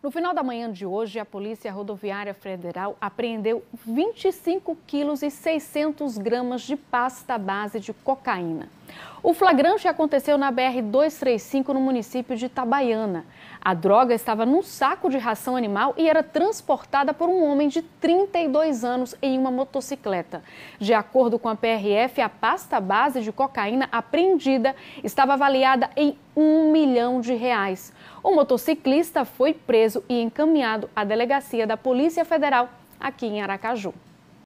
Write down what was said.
No final da manhã de hoje, a Polícia Rodoviária Federal apreendeu 25 quilos e 600 gramas de pasta base de cocaína. O flagrante aconteceu na BR-235, no município de Itabaiana. A droga estava num saco de ração animal e era transportada por um homem de 32 anos em uma motocicleta. De acordo com a PRF, a pasta base de cocaína apreendida estava avaliada em um milhão de reais. O motociclista foi preso e encaminhado à delegacia da Polícia Federal aqui em Aracaju.